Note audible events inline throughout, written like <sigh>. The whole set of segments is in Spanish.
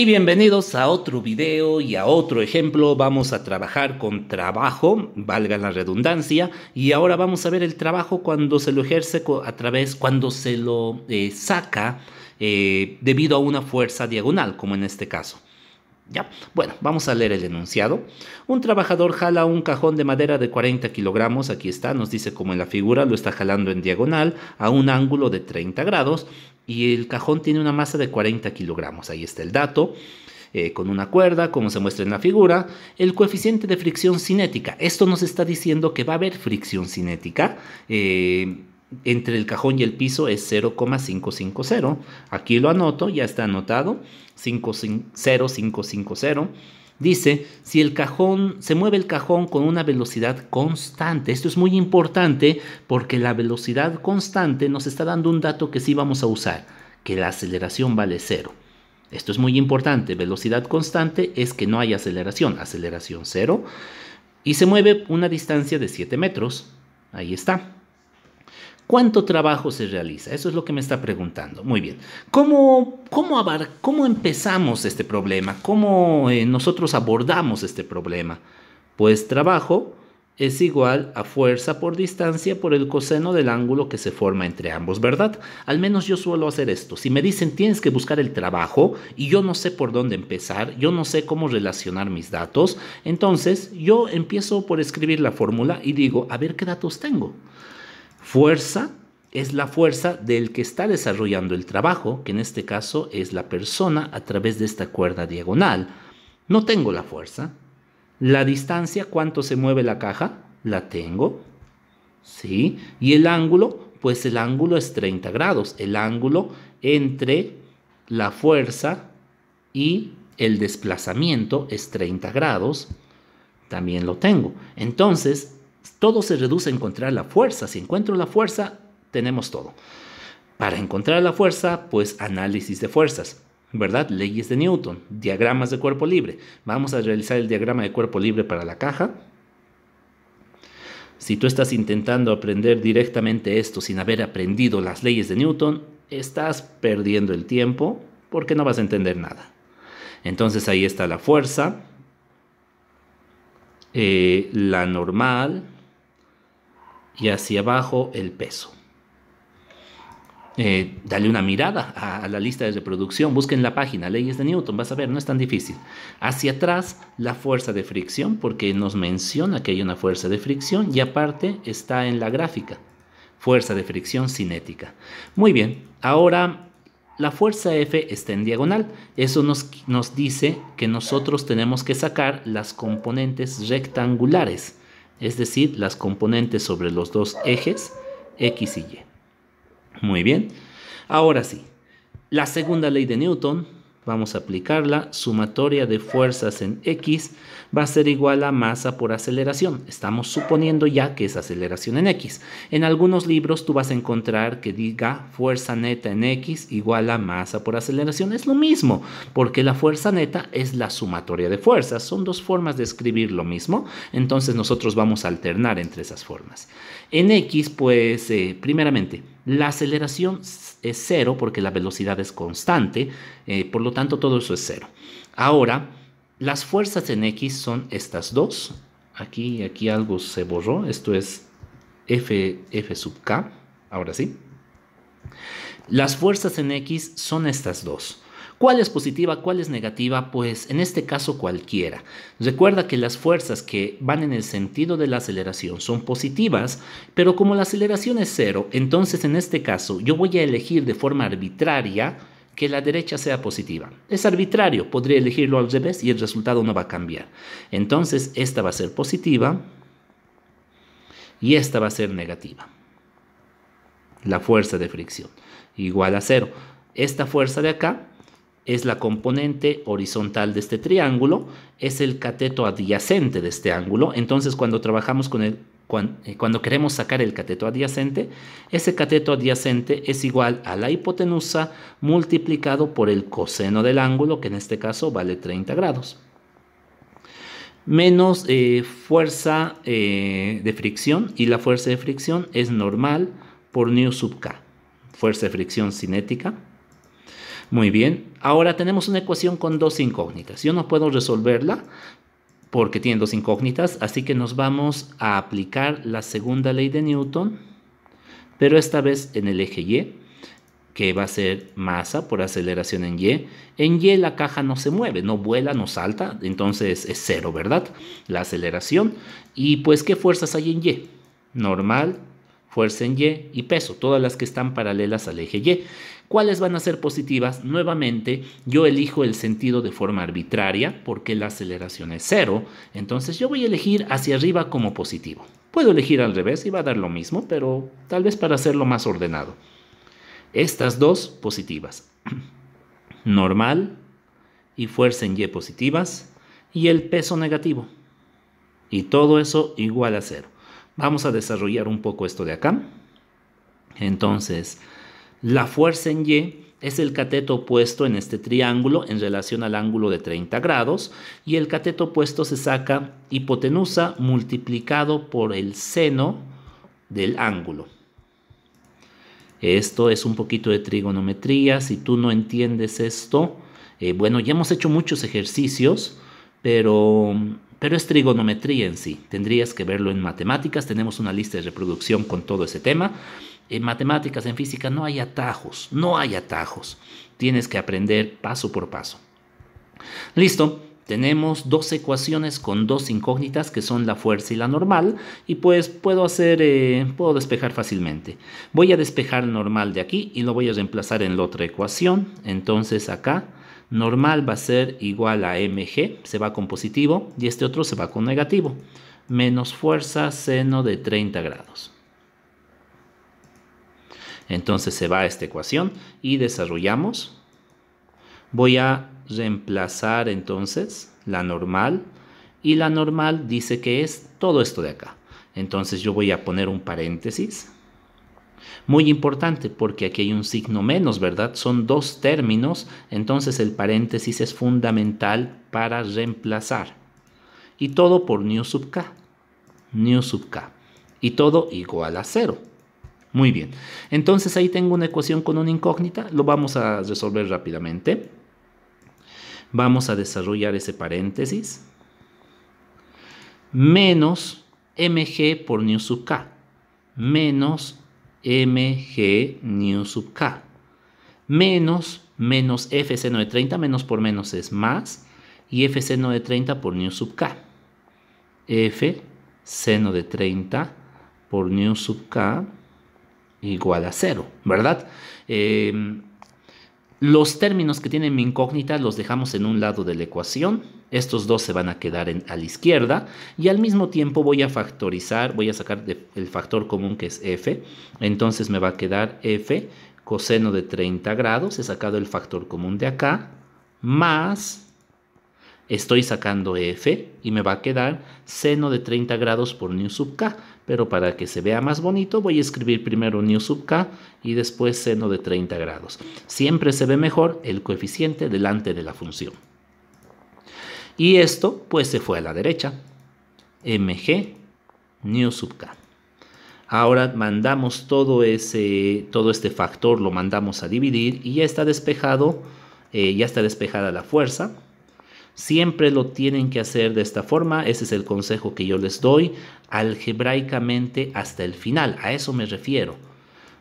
y bienvenidos a otro video y a otro ejemplo. Vamos a trabajar con trabajo, valga la redundancia, y ahora vamos a ver el trabajo cuando se lo ejerce a través, cuando se lo eh, saca eh, debido a una fuerza diagonal, como en este caso. Ya. Bueno, vamos a leer el enunciado. Un trabajador jala un cajón de madera de 40 kilogramos, aquí está, nos dice como en la figura, lo está jalando en diagonal a un ángulo de 30 grados y el cajón tiene una masa de 40 kilogramos, ahí está el dato. Eh, con una cuerda, como se muestra en la figura, el coeficiente de fricción cinética. Esto nos está diciendo que va a haber fricción cinética. Eh, entre el cajón y el piso es 0,550. Aquí lo anoto, ya está anotado, 0,550, Dice, si el cajón se mueve el cajón con una velocidad constante, esto es muy importante porque la velocidad constante nos está dando un dato que sí vamos a usar, que la aceleración vale cero. Esto es muy importante, velocidad constante es que no hay aceleración, aceleración cero, y se mueve una distancia de 7 metros. Ahí está. ¿Cuánto trabajo se realiza? Eso es lo que me está preguntando. Muy bien. ¿Cómo, cómo, abar cómo empezamos este problema? ¿Cómo eh, nosotros abordamos este problema? Pues trabajo es igual a fuerza por distancia por el coseno del ángulo que se forma entre ambos, ¿verdad? Al menos yo suelo hacer esto. Si me dicen tienes que buscar el trabajo y yo no sé por dónde empezar, yo no sé cómo relacionar mis datos, entonces yo empiezo por escribir la fórmula y digo, a ver qué datos tengo. Fuerza es la fuerza del que está desarrollando el trabajo, que en este caso es la persona a través de esta cuerda diagonal. No tengo la fuerza. La distancia, ¿cuánto se mueve la caja? La tengo. ¿Sí? Y el ángulo, pues el ángulo es 30 grados. El ángulo entre la fuerza y el desplazamiento es 30 grados. También lo tengo. Entonces, todo se reduce a encontrar la fuerza. Si encuentro la fuerza, tenemos todo. Para encontrar la fuerza, pues análisis de fuerzas, ¿verdad? Leyes de Newton, diagramas de cuerpo libre. Vamos a realizar el diagrama de cuerpo libre para la caja. Si tú estás intentando aprender directamente esto sin haber aprendido las leyes de Newton, estás perdiendo el tiempo porque no vas a entender nada. Entonces ahí está la fuerza, eh, la normal y hacia abajo el peso. Eh, dale una mirada a, a, la lista de reproducción, busquen la página, leyes de Newton, vas a ver, no es tan difícil. Hacia atrás, la fuerza de fricción, porque nos menciona que hay una fuerza de fricción y aparte está en la gráfica, fuerza de fricción cinética. Muy bien, ahora la fuerza F está en diagonal. Eso nos, nos dice que nosotros tenemos que sacar las componentes rectangulares, es decir, las componentes sobre los dos ejes X y Y. Muy bien. Ahora sí, la segunda ley de Newton Vamos a aplicar la Sumatoria de fuerzas en X va a ser igual a masa por aceleración. Estamos suponiendo ya que es aceleración en X. En algunos libros tú vas a encontrar que diga fuerza neta en X igual a masa por aceleración. Es lo mismo, porque la fuerza neta es la sumatoria de fuerzas. Son dos formas de escribir lo mismo. Entonces nosotros vamos a alternar entre esas formas. En X, pues, eh, primeramente, la aceleración es cero porque la velocidad es constante, eh, por lo tanto todo eso es cero. Ahora, las fuerzas en X son estas dos. Aquí, aquí algo se borró, esto es F, F sub K, ahora sí. Las fuerzas en X son estas dos. ¿Cuál es positiva? ¿Cuál es negativa? Pues en este caso cualquiera. Recuerda que las fuerzas que van en el sentido de la aceleración son positivas, pero como la aceleración es cero, entonces en este caso yo voy a elegir de forma arbitraria que la derecha sea positiva. Es arbitrario, podría elegirlo al revés y el resultado no va a cambiar. Entonces esta va a ser positiva y esta va a ser negativa. La fuerza de fricción igual a cero. Esta fuerza de acá es la componente horizontal de este triángulo, es el cateto adyacente de este ángulo. Entonces, cuando trabajamos con el eh, cuando queremos sacar el cateto adyacente, ese cateto adyacente es igual a la hipotenusa multiplicado por el coseno del ángulo, que en este caso vale 30 grados, menos eh, fuerza eh, de fricción, y la fuerza de fricción es normal por nu sub k, fuerza de fricción cinética, muy bien, ahora tenemos una ecuación con dos incógnitas. Yo no puedo resolverla porque tiene dos incógnitas, así que nos vamos a aplicar la segunda ley de Newton, pero esta vez en el eje Y, que va a ser masa por aceleración en Y. En Y la caja no se mueve, no vuela, no salta, entonces es cero, ¿verdad? La aceleración. Y pues, ¿qué fuerzas hay en Y? Normal, fuerza en Y y peso, todas las que están paralelas al eje Y. ¿Cuáles van a ser positivas? Nuevamente, yo elijo el sentido de forma arbitraria porque la aceleración es cero, entonces yo voy a elegir hacia arriba como positivo. Puedo elegir al revés y va a dar lo mismo, pero tal vez para hacerlo más ordenado. Estas dos positivas, <clears throat> normal y fuerza en Y positivas, y el peso negativo. Y todo eso igual a cero. Vamos a desarrollar un poco esto de acá. Entonces, la fuerza en Y es el cateto opuesto en este triángulo en relación al ángulo de 30 grados y el cateto opuesto se saca hipotenusa multiplicado por el seno del ángulo. Esto es un poquito de trigonometría, si tú no entiendes esto, eh, bueno, ya hemos hecho muchos ejercicios, pero pero es trigonometría en sí. Tendrías que verlo en matemáticas. Tenemos una lista de reproducción con todo ese tema. En matemáticas, en física, no hay atajos, no hay atajos. Tienes que aprender paso por paso. Listo. Tenemos dos ecuaciones con dos incógnitas que son la fuerza y la normal y pues puedo hacer, eh, puedo despejar fácilmente. Voy a despejar normal de aquí y lo voy a reemplazar en la otra ecuación. Entonces acá normal va a ser igual a mg, se va con positivo y este otro se va con negativo, menos fuerza seno de 30 grados. Entonces se va a esta ecuación y desarrollamos. Voy a reemplazar entonces la normal y la normal dice que es todo esto de acá. Entonces yo voy a poner un paréntesis muy importante porque aquí hay un signo menos, ¿verdad? Son dos términos, entonces el paréntesis es fundamental para reemplazar. Y todo por new sub k. New sub k. Y todo igual a cero. Muy bien. Entonces ahí tengo una ecuación con una incógnita. Lo vamos a resolver rápidamente. Vamos a desarrollar ese paréntesis. Menos mg por new sub k. Menos mg new sub k. Menos, menos f seno de 30, menos por menos es más, y f seno de 30 por new sub k. f seno de 30 por new sub k igual a 0, ¿verdad? Em, los términos que tienen mi incógnita los dejamos en un lado de la ecuación. Estos dos se van a quedar a la izquierda y al mismo tiempo voy a factorizar, voy a sacar el factor común que es f. Entonces me va a quedar f coseno de 30 grados, he sacado el factor común de acá, más Estoy sacando F y me va a quedar seno de 30 grados por new sub k. Pero para que se vea más bonito voy a escribir primero nu sub k y después seno de 30 grados. Siempre se ve mejor el coeficiente delante de la función. Y esto pues se fue a la derecha. mg nu sub k. Ahora mandamos todo, ese, todo este factor, lo mandamos a dividir y ya está despejado, eh, ya está despejada la fuerza Siempre lo tienen que hacer de esta forma, ese es el consejo que yo les doy, algebraicamente hasta el final, a eso me refiero.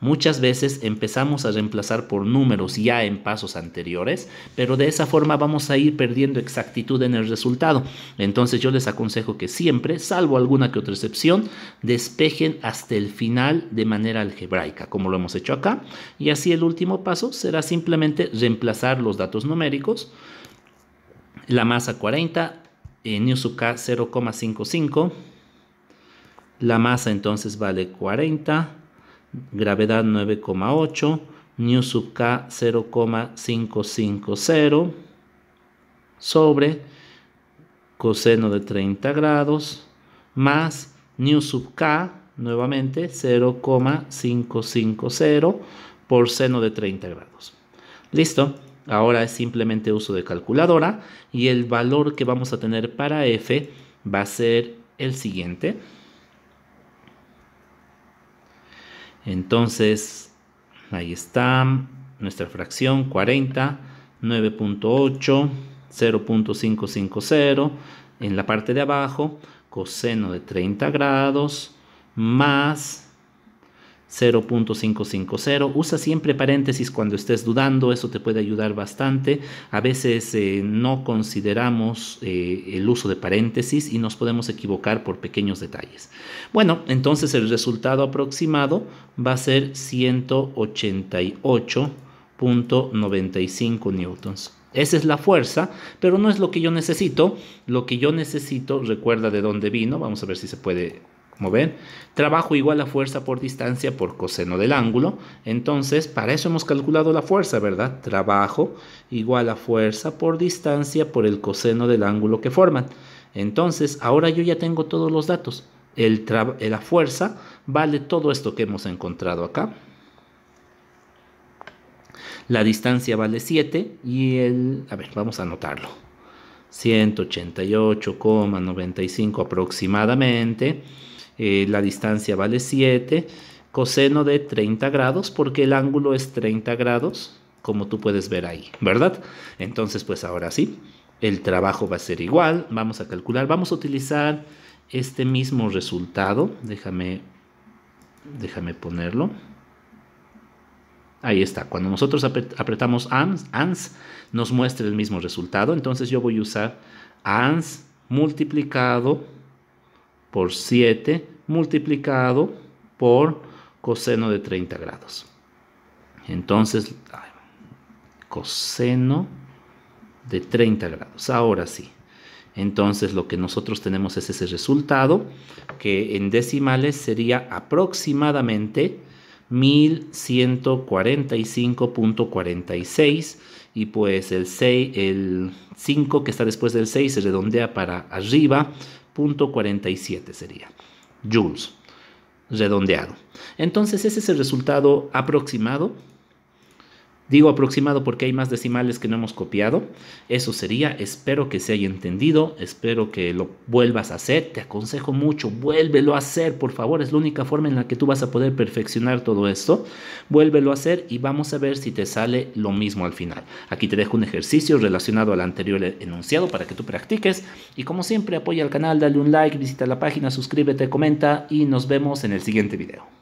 Muchas veces empezamos a reemplazar por números ya en pasos anteriores, pero de esa forma vamos a ir perdiendo exactitud en el resultado. Entonces yo les aconsejo que siempre, salvo alguna que otra excepción, despejen hasta el final de manera algebraica, como lo hemos hecho acá. Y así el último paso será simplemente reemplazar los datos numéricos la masa 40, sub k 0,55. La masa entonces vale 40, gravedad 9,8, new sub k 0,550 sobre coseno de 30 grados más new sub k nuevamente 0,550 por seno de 30 grados. ¿Listo? Ahora es simplemente uso de calculadora y el valor que vamos a tener para f va a ser el siguiente. Entonces, ahí está nuestra fracción 40, 9.8, 0.550 en la parte de abajo, coseno de 30 grados más 0.550. Usa siempre paréntesis cuando estés dudando, eso te puede ayudar bastante. A veces eh, no consideramos eh, el uso de paréntesis y nos podemos equivocar por pequeños detalles. Bueno, entonces el resultado aproximado va a ser 188.95 newtons. Esa es la fuerza, pero no es lo que yo necesito. Lo que yo necesito, recuerda de dónde vino. Vamos a ver si se puede como ven, trabajo igual a fuerza por distancia por coseno del ángulo. Entonces, para eso hemos calculado la fuerza, ¿verdad? Trabajo igual a fuerza por distancia por el coseno del ángulo que forman. Entonces, ahora yo ya tengo todos los datos. El eh, la fuerza vale todo esto que hemos encontrado acá. La distancia vale 7 y el... A ver, vamos a anotarlo. 188,95 aproximadamente eh, la distancia vale 7, coseno de 30 grados, porque el ángulo es 30 grados, como tú puedes ver ahí, ¿verdad? Entonces, pues ahora sí, el trabajo va a ser igual, vamos a calcular, vamos a utilizar este mismo resultado, déjame, déjame ponerlo. Ahí está, cuando nosotros apretamos ANS, ANS nos muestra el mismo resultado, entonces yo voy a usar ANS multiplicado por 7 multiplicado por coseno de 30 grados. Entonces, coseno de 30 grados. Ahora sí. Entonces lo que nosotros tenemos es ese resultado que en decimales sería aproximadamente 1145.46 y pues el, 6, el 5 que está después del 6 se redondea para arriba .47 sería joules redondeado. Entonces ese es el resultado aproximado Digo aproximado porque hay más decimales que no hemos copiado. Eso sería, espero que se haya entendido, espero que lo vuelvas a hacer, te aconsejo mucho, vuélvelo a hacer, por favor, es la única forma en la que tú vas a poder perfeccionar todo esto. Vuélvelo a hacer y vamos a ver si te sale lo mismo al final. Aquí te dejo un ejercicio relacionado al anterior enunciado para que tú practiques y como siempre apoya al canal, dale un like, visita la página, suscríbete, comenta y nos vemos en el siguiente video.